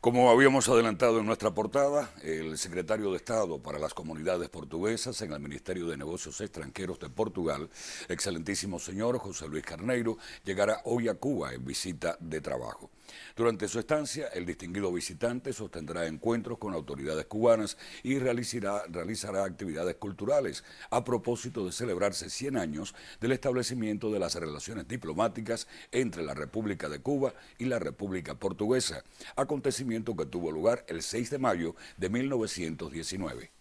Como habíamos adelantado en nuestra portada, el secretario de Estado para las Comunidades Portuguesas en el Ministerio de Negocios Extranjeros de Portugal, excelentísimo señor José Luis Carneiro, llegará hoy a Cuba en visita de trabajo. Durante su estancia, el distinguido visitante sostendrá encuentros con autoridades cubanas y realizará, actividades culturales a propósito de celebrarse 100 años del establecimiento de las relaciones diplomáticas entre la República de Cuba y la República Portuguesa, acontecimiento que tuvo lugar el 6 de mayo de 1919.